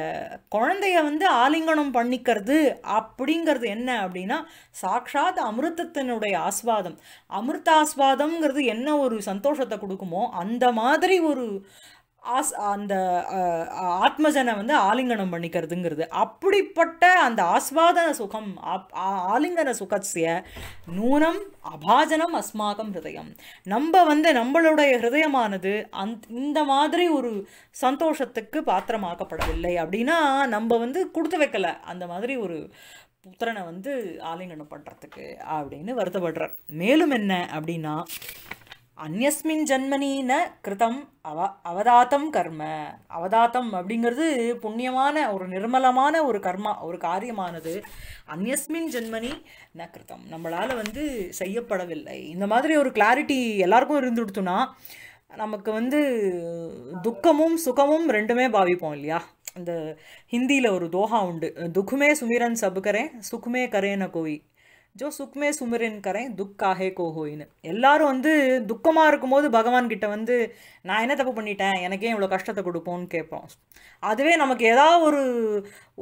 குழந்தைய வந்து ஆலிங்கனம் பண்ணிக்கிறது அப்படிங்கிறது என்ன அப்படின்னா சாக்ஷாத் அமிர்தத்தினுடைய ஆஸ்வாதம் அமிர்தாஸ்வாதம்ங்கிறது என்ன ஒரு சந்தோஷத்தை கொடுக்குமோ அந்த மாதிரி ஒரு ஆஸ் அந்த ஆத்மஜனை வந்து ஆலிங்கனம் பண்ணிக்கிறதுங்கிறது அப்படிப்பட்ட அந்த ஆஸ்வாதன சுகம் ஆலிங்கன சுகசிய நூனம் அபாஜனம் அஸ்மாகம் ஹிருதயம் நம்ம வந்து நம்மளுடைய ஹிருதயமானது அந் இந்த மாதிரி ஒரு சந்தோஷத்துக்கு பாத்திரமாக்கப்படவில்லை அப்படின்னா நம்ம வந்து கொடுத்து வைக்கலை அந்த மாதிரி ஒரு புத்திரனை வந்து ஆலிங்கனம் பண்ணுறதுக்கு அப்படின்னு வருத்தப்படுறார் மேலும் என்ன அப்படின்னா அந்யஸ்மின் ஜன்மனி கிருதம் அவ அவதாத்தம் கர்ம அவதாத்தம் அப்படிங்கிறது புண்ணியமான ஒரு நிர்மலமான ஒரு கர்மா ஒரு காரியமானது அந்யஸ்மின் ஜென்மனி ந கிருத்தம் நம்மளால் வந்து செய்யப்படவில்லை இந்த மாதிரி ஒரு கிளாரிட்டி எல்லாருக்கும் இருந்துடுத்துனா நமக்கு வந்து துக்கமும் சுகமும் ரெண்டுமே பாவிப்போம் இல்லையா இந்த ஹிந்தியில் ஒரு தோஹா உண்டு துக்குமே சுமிரன் சபுக்கரேன் சுக்குமே கரேன கோவி ஜோ சுக்மே சுமிரின் கரேன் துக்காகே கோஹோயின்னு எல்லாரும் வந்து துக்கமாக இருக்கும்போது பகவான்கிட்ட வந்து நான் என்ன தப்பு பண்ணிட்டேன் எனக்கே இவ்வளோ கஷ்டத்தை கொடுப்போம்னு கேட்போம் அதுவே நமக்கு ஏதாவது ஒரு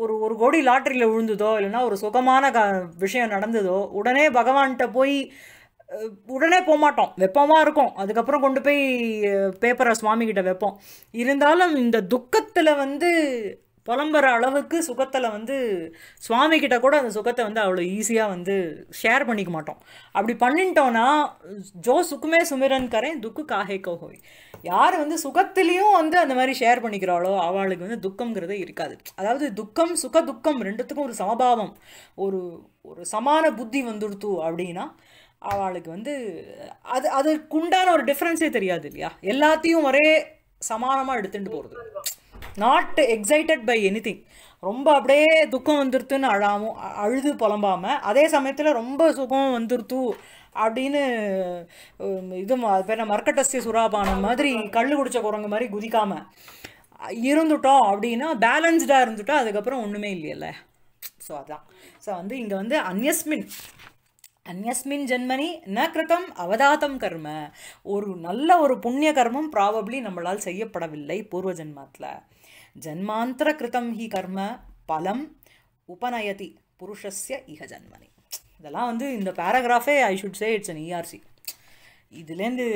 ஒரு ஒரு கோடி லாட்டரியில் விழுந்ததோ இல்லைன்னா ஒரு சுகமான க விஷயம் நடந்ததோ உடனே பகவான்கிட்ட போய் உடனே போகமாட்டோம் வெப்பமாக இருக்கும் அதுக்கப்புறம் கொண்டு போய் பேப்பரை சுவாமிகிட்ட வைப்போம் இருந்தாலும் இந்த துக்கத்தில் வந்து புலம்புற அளவுக்கு சுகத்தில் வந்து கிட்ட கூட அந்த சுகத்தை வந்து அவ்வளோ ஈஸியாக வந்து ஷேர் பண்ணிக்க மாட்டோம் அப்படி பண்ணிட்டோன்னா ஜோ சுக்குமே சுமிரன் கரேன் துக்கு காஹே கோஹோய் யார் வந்து சுகத்திலையும் வந்து அந்த மாதிரி ஷேர் பண்ணிக்கிறாளோ அவளுக்கு வந்து துக்கங்கிறது இருக்காது அதாவது துக்கம் சுக துக்கம் ரெண்டுத்துக்கும் ஒரு சமபாவம் ஒரு ஒரு சமான புத்தி வந்துடுத்து அப்படின்னா அவளுக்கு வந்து அது அதுக்குண்டான ஒரு டிஃப்ரென்ஸே தெரியாது இல்லையா எல்லாத்தையும் ஒரே சமானமாக எடுத்துகிட்டு போகிறது not excited by anything ரொம்ப அப்படியே துக்கம் வந்துருத்துன்னு அழாமும் அழுது புலம்பாமல் அதே சமயத்தில் ரொம்ப சுகம் வந்துருத்து அப்படின்னு இது பேர் மர்க்கட்டஸ்தி சுறாபான மாதிரி கல் குடித்த குரங்கு மாதிரி குதிக்காமல் இருந்துட்டோம் அப்படின்னா பேலன்ஸ்டாக இருந்துட்டோம் அதுக்கப்புறம் ஒன்றுமே இல்லையில்ல ஸோ அதான் ஸோ வந்து இங்கே வந்து அந்யஸ்மின் அந்யஸ்மின் ஜென்மனி ந கிருத்தம் அவதாத்தம் கர்ம ஒரு நல்ல ஒரு புண்ணிய கர்மம் ப்ராபப்ளி நம்மளால் செய்யப்படவில்லை பூர்வ ஜென்மத்தில் E ஜன்மாந்திரகிருதம் ஹி கர்ம பலம் உபநயதி புருஷஸ்ய இக ஜன்மனி இதெல்லாம் வந்து இந்த பேராகிராஃபே I should say it's an ERC இதுலேருந்து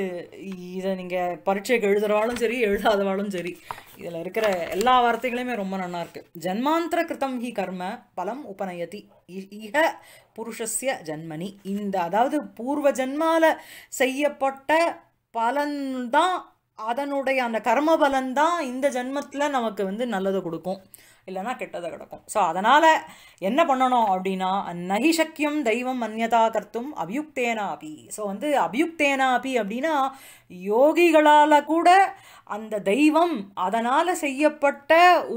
இதை நீங்கள் பரீட்சைக்கு எழுதுகிறவாலும் சரி எழுதாதவாலும் சரி இதில் இருக்கிற எல்லா வார்த்தைகளையுமே ரொம்ப நல்லா இருக்கு ஜன்மாந்திர கிருத்தம் ஹி கர்ம பலம் உபநயதி இக புருஷஸ்ய ஜன்மனி இந்த அதாவது பூர்வ ஜன்மால செய்யப்பட்ட பலன்தான் அதனுடைய அந்த கர்ம பலன் தான் இந்த ஜென்மத்தில் நமக்கு வந்து நல்லதை கொடுக்கும் இல்லைன்னா கெட்டதை கிடக்கும் ஸோ அதனால் என்ன பண்ணணும் அப்படின்னா நகிசக்கியம் தெய்வம் மன்யதா கர்த்தும் அபியுக்தேனா ஸோ வந்து அபியுக்தேனா அபி அப்படின்னா யோகிகளால் கூட அந்த தெய்வம் அதனால் செய்யப்பட்ட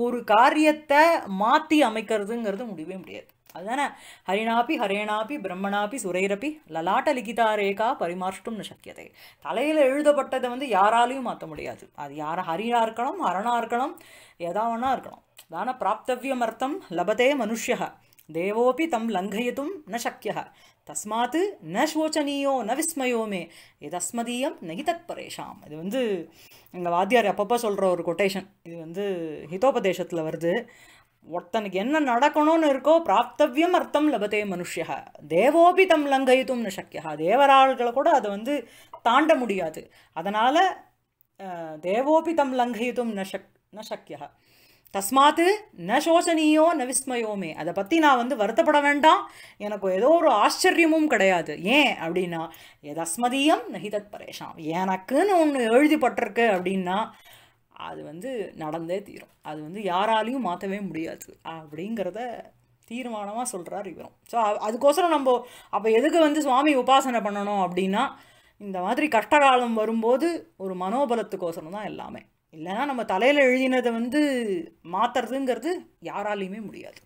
ஒரு காரியத்தை மாற்றி அமைக்கிறதுங்கிறது முடியவே முடியாது அதுதானே ஹரிணாபி ஹரேனாபி பிரம்மணாபி சுரைரப்பி லலாட்ட லிகிதா ரேகா பரிமாற்றும் சக்கியதை தலையில் எழுதப்பட்டதை வந்து யாராலையும் மாற்ற முடியாது அது யார் ஹரினா இருக்கணும் ஹரணாக இருக்கணும் ஒன்றா இருக்கணும் தான பிராப்தவியம் அர்த்தம் லபதே மனுஷ்யா தேவோபி தம் லங்கயத்தும் ந சக்கிய தஸ்மாத் ந சோச்சனியோ ந விஸ்மயோமே எதஸ்மதீயம் நகி பரேஷாம் இது வந்து எங்கள் வாத்தியார் அப்பப்போ சொல்கிற ஒரு கொட்டேஷன் இது வந்து ஹிதோபதேசத்தில் வருது ஒருத்தனுக்கு என்ன நடக்கணும்னு இருக்கோ பிராப்தவியம் அர்த்தம் லபதே மனுஷியா தேவோபி தம் லங்கயித்தும் சக்கியா தேவராள்களை கூட அதை வந்து தாண்ட முடியாது அதனால் தேவோபி தம் லங்கயித்தும் ந ந சக்கியா தஸ்மாத்து ந சோசனியோ ந விஸ்மயோமே அதை பற்றி நான் வந்து வருத்தப்பட வேண்டாம் எனக்கு ஏதோ ஒரு ஆச்சரியமும் கிடையாது ஏன் அப்படின்னா எதஸ்மதியம் நஹிதத் பரேஷாம் எனக்குன்னு ஒன்று எழுதிப்பட்டிருக்கு அப்படின்னா அது வந்து நடந்தே தீரும் அது வந்து யாராலையும் மாற்றவே முடியாது அப்படிங்கிறத தீர்மானமாக சொல்கிறார் இவரும் ஸோ அதுக்கோசரம் நம்ம அப்போ எதுக்கு வந்து சுவாமி உபாசனை பண்ணணும் அப்படின்னா இந்த மாதிரி கஷ்டகாலம் வரும்போது ஒரு மனோபலத்துக்கோசரம் தான் எல்லாமே இல்லைன்னா நம்ம தலையில் எழுதினதை வந்து மாற்றுறதுங்கிறது யாராலையுமே முடியாது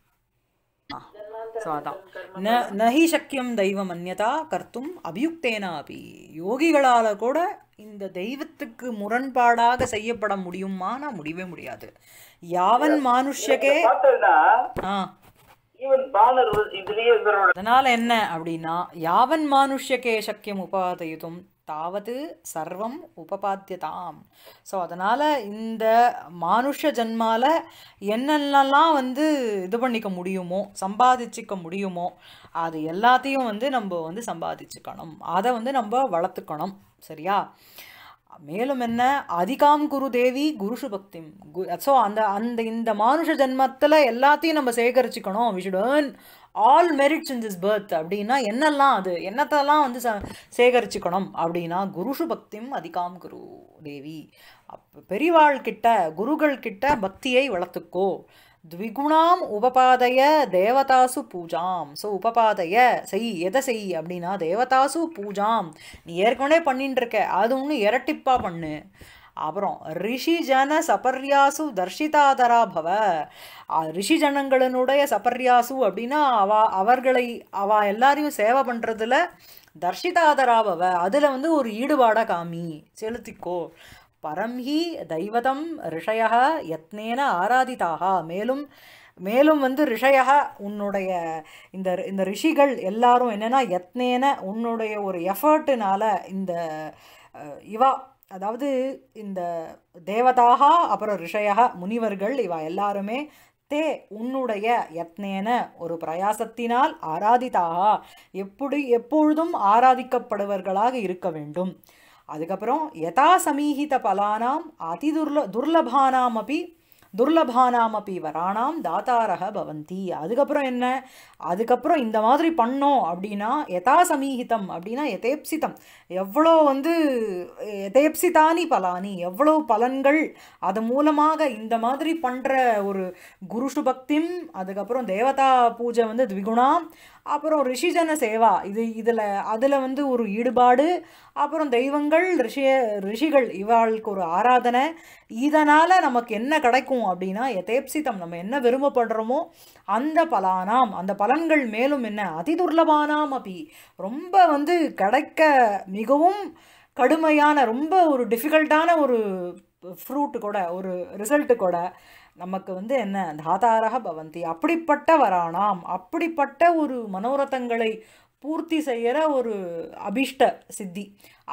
ஸோ அதான் ந நகி சக்கியம் தெய்வம் அந்நதா கர்த்தும் அபியுக்தேனா அபி யோகிகளால் கூட இந்த தெய்வத்துக்கு முரண்பாடாக செய்யப்பட முடியுமா நான் முடியவே முடியாது யாவன் மனுஷகே அதனால என்ன அப்படின்னா யாவன் மானுஷ்யகே சக்கியம் உபாதையுதும் தாவது சர்வம் உபபாத்தியதாம் ஸோ அதனால இந்த மானுஷ ஜென்மால என்னென்னலாம் வந்து இது பண்ணிக்க முடியுமோ சம்பாதிச்சுக்க முடியுமோ அது எல்லாத்தையும் வந்து நம்ம வந்து சம்பாதிச்சுக்கணும் அதை வந்து நம்ம வளர்த்துக்கணும் சரியா மேலும் என்ன அதிகாம் குரு தேவி குருஷு பக்தி ஸோ அந்த அந்த இந்த மானுஷ ஜென்மத்தில் எல்லாத்தையும் நம்ம சேகரிச்சுக்கணும் we should earn all merits in this birth அப்படின்னா என்னெல்லாம் அது என்னத்தெல்லாம் வந்து சேகரிச்சுக்கணும் அப்படின்னா குருஷு பக்திம் அதிகாம் குரு தேவி பெரிவாள் கிட்ட குருகள் கிட்ட பக்தியை வளர்த்துக்கோ த்விகுணாம் உபபாதைய தேவதாசு பூஜாம் ஸோ உபபாதைய செய் எதை செய் அப்படின்னா தேவதாசு பூஜாம் நீ ஏற்கனவே பண்ணிட்டு இருக்க அது ஒன்று இரட்டிப்பாக பண்ணு அப்புறம் ரிஷி ஜன சபர்யாசு தர்ஷிதாதரா பவ ரிஷி ஜனங்களினுடைய சபர்யாசு அப்படின்னா அவ அவர்களை அவ எல்லாரையும் சேவை பண்ணுறதுல தர்ஷிதாதராபவ அதில் வந்து ஒரு ஈடுபாடாக காமி செலுத்திக்கோ பரம் ஹி தெய்வதம் ரிஷயா யத்னேன ஆராதிதாக மேலும் மேலும் வந்து ரிஷயா உன்னுடைய இந்த இந்த ரிஷிகள் எல்லாரும் என்னென்னா யத்னேன உன்னுடைய ஒரு எஃபர்ட்டுனால இந்த இவா அதாவது இந்த தேவதாக அப்புறம் ரிஷயா முனிவர்கள் இவா எல்லாருமே தே உன்னுடைய யத்னேன ஒரு பிரயாசத்தினால் ஆராதிதாக எப்படி எப்பொழுதும் ஆராதிக்கப்படுவர்களாக இருக்க வேண்டும் அதுக்கப்புறம் யதா சமீஹித பலானாம் அதி துர்ல துர்லபானாம் அப்பி துர்லபானாம் அப்பி வராணாம் தாத்தாரக பவந்தி அதுக்கப்புறம் என்ன அதுக்கப்புறம் இந்த மாதிரி பண்ணோம் அப்படின்னா யதா சமீஹிதம் அப்படின்னா எதேப்சிதம் எவ்வளோ வந்து எதேப்சிதானி பலானி எவ்வளோ பலன்கள் அது மூலமாக இந்த மாதிரி பண்ணுற ஒரு குருஷு பக்திம் அதுக்கப்புறம் தேவதா பூஜை வந்து த்விகுணாம் அப்புறம் ரிஷிஜன சேவா இது இதில் அதில் வந்து ஒரு ஈடுபாடு அப்புறம் தெய்வங்கள் ரிஷிய ரிஷிகள் இவாளுக்கு ஒரு ஆராதனை இதனால் நமக்கு என்ன கிடைக்கும் அப்படின்னா எதேப்சிதம் நம்ம என்ன விரும்பப்படுறோமோ அந்த பலானாம் அந்த பலன்கள் மேலும் என்ன அதிதுர்லபானாம் அப்படி ரொம்ப வந்து கிடைக்க மிகவும் கடுமையான ரொம்ப ஒரு டிஃபிகல்ட்டான ஒரு ஃப்ரூட்டு கூட ஒரு ரிசல்ட்டு கூட நமக்கு வந்து என்ன தாதாரக பவந்தி அப்படிப்பட்ட வரானாம் அப்படிப்பட்ட ஒரு மனோரதங்களை பூர்த்தி செய்கிற ஒரு அபிஷ்ட சித்தி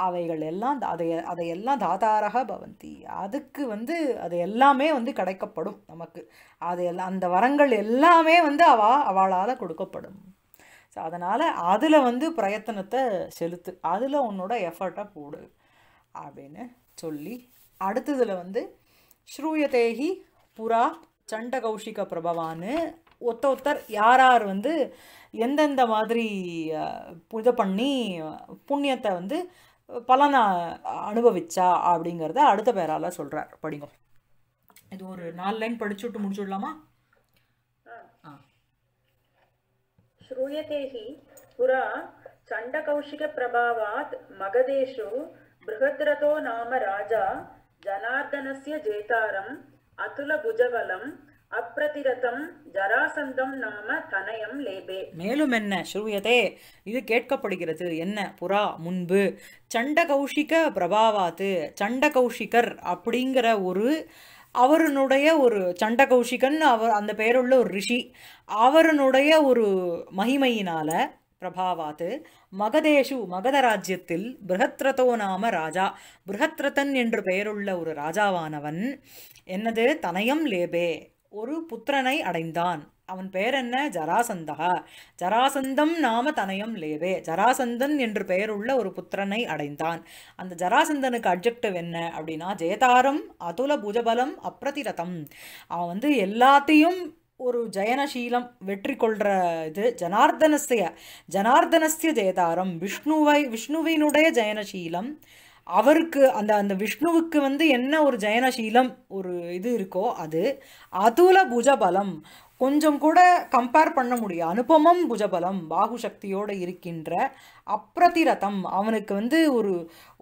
அவைகள் எல்லாம் அதை அதையெல்லாம் தாதாரக பவந்தி அதுக்கு வந்து அது எல்லாமே வந்து கிடைக்கப்படும் நமக்கு அது அந்த வரங்கள் எல்லாமே வந்து அவா அவளால் கொடுக்கப்படும் ஸோ அதனால் அதில் வந்து பிரயத்தனத்தை செலுத்து அதில் உன்னோட எஃபர்ட்டை போடு அப்படின்னு சொல்லி அடுத்ததில் வந்து ஸ்ரூயதேகி புறா சண்டகௌஷிக பிரபவான்னு ஒத்த ஒத்தர் யார் யார் வந்து எந்தெந்த மாதிரி இதை பண்ணி புண்ணியத்தை வந்து பலனை அனுபவிச்சா அப்படிங்கிறத அடுத்த பேரால் சொல்கிறார் படிங்க இது ஒரு நாலு லைன் படிச்சுட்டு முடிச்சுடலாமா
श्रूयते हि சண்டகௌஷிக चण्डकौशिकप्रभावात् மகதேஷு बृहद्रथो நாம ராஜா ஜனார்தனசிய ஜேதாரம் அதுல புஜபலம் அப்பிரதிரதம் ஜராசந்தம் நாம தனயம் லேபே
மேலும் என்ன ஸ்ரூயதே இது கேட்கப்படுகிறது என்ன புறா முன்பு சண்ட கௌஷிக பிரபாவாத்து சண்ட கௌஷிகர் அப்படிங்கிற ஒரு அவருனுடைய ஒரு சண்ட கௌஷிகன் அவர் அந்த பெயருள்ள ஒரு ரிஷி அவருனுடைய ஒரு மகிமையினால பிரபாவாத்து மகதேஷு மகத ராஜ்யத்தில் பிருகத்ரதோ நாம ராஜா பிருகத்ரதன் என்று பெயருள்ள ஒரு ராஜாவானவன் என்னது தனயம் லேபே ஒரு புத்திரனை அடைந்தான் அவன் பெயர் என்ன ஜராசந்தா ஜராசந்தம் நாம தனயம் லேவே ஜராசந்தன் என்று பெயருள்ள ஒரு புத்திரனை அடைந்தான் அந்த ஜராசந்தனுக்கு அப்ஜெக்டிவ் என்ன அப்படின்னா ஜெயதாரம் அதுல புஜபலம் அப்ரதிரதம் அவன் வந்து எல்லாத்தையும் ஒரு ஜயனசீலம் வெற்றி கொள்கிற இது ஜனார்தனசிய ஜனார்தனசிய ஜெயதாரம் விஷ்ணுவை விஷ்ணுவினுடைய ஜயனசீலம் அவருக்கு அந்த அந்த விஷ்ணுவுக்கு வந்து என்ன ஒரு ஜெயனசீலம் ஒரு இது இருக்கோ அது அதுல புஜபலம் கொஞ்சம் கூட கம்பேர் பண்ண முடியும் அனுபமம் புஜபலம் பாகு சக்தியோடு இருக்கின்ற அப்ரதிரதம் அவனுக்கு வந்து ஒரு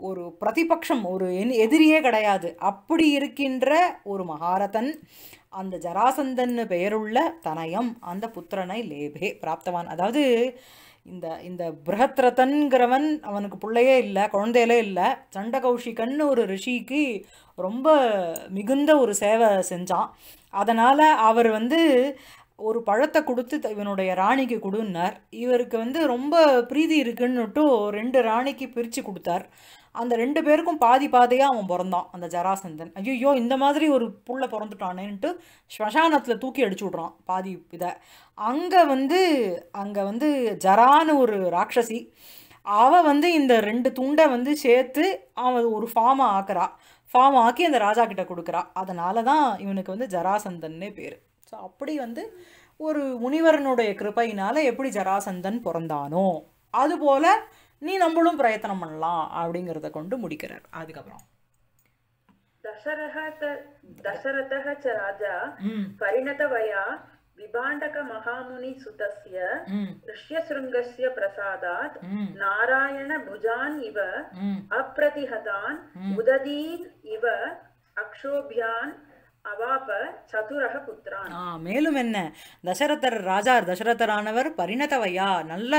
ஒரு பிரதிபக்ஷம் ஒரு எதிரியே கிடையாது அப்படி இருக்கின்ற ஒரு மகாரதன் அந்த ஜராசந்தன் பெயருள்ள தனயம் அந்த புத்திரனை லேபே பிராப்தவான் அதாவது இந்த இந்த பிரகத்ரதன்கிறவன் அவனுக்கு பிள்ளையே இல்லை குழந்தையிலே இல்லை சண்டகௌஷிகன்னு ஒரு ரிஷிக்கு ரொம்ப மிகுந்த ஒரு சேவை செஞ்சான் அதனால் அவர் வந்து ஒரு பழத்தை கொடுத்து இவனுடைய ராணிக்கு கொடுன்னார் இவருக்கு வந்து ரொம்ப பிரீதி இருக்குன்னுட்டு ரெண்டு ராணிக்கு பிரித்து கொடுத்தார் அந்த ரெண்டு பேருக்கும் பாதி பாதையாக அவன் பிறந்தான் அந்த ஜராசந்தன் ஐயோ இந்த மாதிரி ஒரு புள்ள பிறந்துட்டானேன்ட்டு ஸ்மசானத்தில் தூக்கி அடிச்சு விட்றான் பாதி இதை அங்கே வந்து அங்கே வந்து ஜரானு ஒரு ராட்சசி அவள் வந்து இந்த ரெண்டு துண்டை வந்து சேர்த்து அவன் ஒரு ஃபார்மை ஆக்குறா ஃபார்ம் ஆக்கி அந்த ராஜா கிட்ட கொடுக்குறா அதனால தான் இவனுக்கு வந்து ஜராசந்தன்னே பேர் ஸோ அப்படி வந்து ஒரு முனிவரனுடைய கிருப்பையினால் எப்படி ஜராசந்தன் பிறந்தானோ அதுபோல் நீ நம்மளும் பிரயத்தனம் பண்ணலாம் அப்படிங்கிறத கொண்டு முடிக்கிறார் அதுக்கப்புறம்
தசரதக ச ராஜா பரிணதவயா விபாண்டக மகாமுனி சுதஸ்ய ரிஷ்யசிருங்கஸ்ய பிரசாதாத் நாராயண புஜான் இவ அப்ரதிஹதான் உததீன் இவ அக்ஷோபியான்
மேலும் என்ன தசரதர் ராஜா தசரதரானவர் பரிணதவையா நல்ல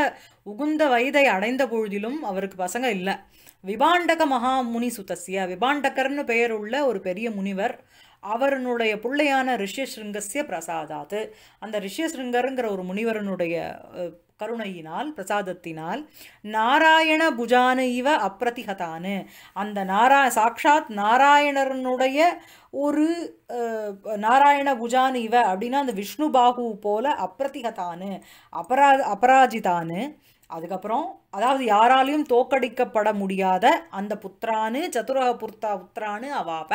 உகுந்த வயதை அடைந்த பொழுதிலும் அவருக்கு பசங்க இல்லை விபாண்டக முனி சுதசிய விபாண்டகர்னு பெயர் உள்ள ஒரு பெரிய முனிவர் அவரனுடைய பிள்ளையான ரிஷ்யசிருங்கசிய பிரசாதாத்து அந்த ரிஷ்யஸ்ருங்கருங்கிற ஒரு முனிவருனுடைய கருணையினால் பிரசாதத்தினால் நாராயண புஜான இவ அப்பிரதிகதானு அந்த நாரா சாட்சாத் நாராயணனுடைய ஒரு நாராயண புஜான் இவ அப்படின்னா அந்த விஷ்ணு பாகு போல அப்ரதிகதானு அபரா அபராஜிதானு அதுக்கப்புறம் அதாவது யாராலையும் தோக்கடிக்கப்பட முடியாத அந்த புத்திரானு சதுரக புர்த்தா புத்திரானு அவாப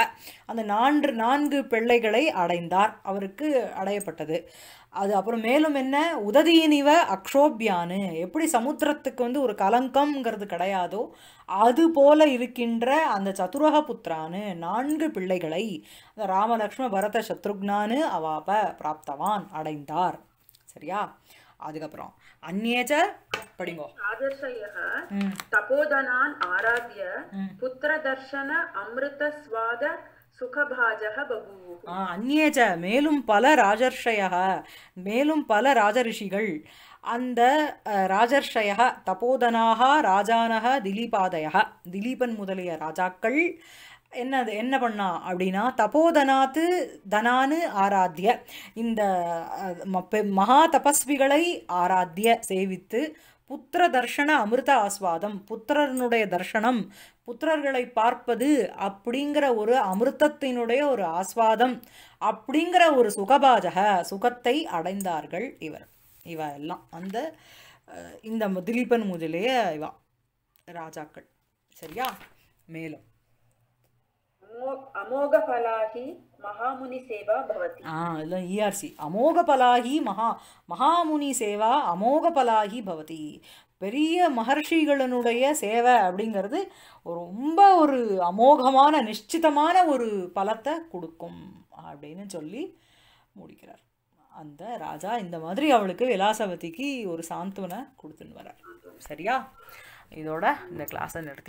அந்த நான்கு நான்கு பிள்ளைகளை அடைந்தார் அவருக்கு அடையப்பட்டது அது அப்புறம் மேலும் என்ன உததியினிவ அக்ஷோபியானு எப்படி சமுத்திரத்துக்கு வந்து ஒரு கலங்கம்ங்கிறது கிடையாதோ அது போல இருக்கின்ற அந்த சதுரக புத்திரானு நான்கு பிள்ளைகளை அந்த ராமலக்ஷ்ம பரத சத்ருக்னானு அவாப பிராப்தவான் அடைந்தார் சரியா அதுக்கப்புறம் அந்நேஜ படிங்கோ
தபோதனான் ஆராத்திய புத்திர தர்ஷன அமிர்த சுவாத
அந்நேஜ மேலும் பல ராஜர்ஷய மேலும் பல ராஜரிஷிகள் அந்த ராஜர்ஷய தபோதனாக ராஜானக திலீபாதய திலீபன் முதலிய ராஜாக்கள் என்ன என்ன பண்ணா அப்படின்னா தபோதனாத்து தனானு ஆராத்திய இந்த மகா தபஸ்விகளை ஆராத்திய சேவித்து புத்திர தர்ஷன அமிர்த ஆஸ்வாதம் புத்திரனுடைய தர்ஷனம் புத்திரர்களை பார்ப்பது அப்படிங்கிற ஒரு அமிர்தத்தினுடைய ஒரு ஆஸ்வாதம் அப்படிங்கிற ஒரு சுகபாஜக சுகத்தை அடைந்தார்கள் இவர் இவ எல்லாம் அந்த இந்த திலீபன் முதலிய இவா ராஜாக்கள் சரியா மேலும்
அமோக பலாகி மகாமுனி சேவா பவதி
ஆஹ் இதெல்லாம் இஆர்சி e அமோக பலாகி மகா மகாமுனி சேவா அமோக பலாகி பவதி பெரிய மகர்ஷிகளினுடைய சேவை அப்படிங்கிறது ரொம்ப ஒரு அமோகமான நிச்சிதமான ஒரு பலத்தை கொடுக்கும் அப்படின்னு சொல்லி முடிக்கிறார் அந்த ராஜா இந்த மாதிரி அவளுக்கு விலாசவதிக்கு ஒரு சாந்துவனை கொடுத்துன்னு வரார் சரியா இதோட இந்த கிளாஸை நிறுத்தி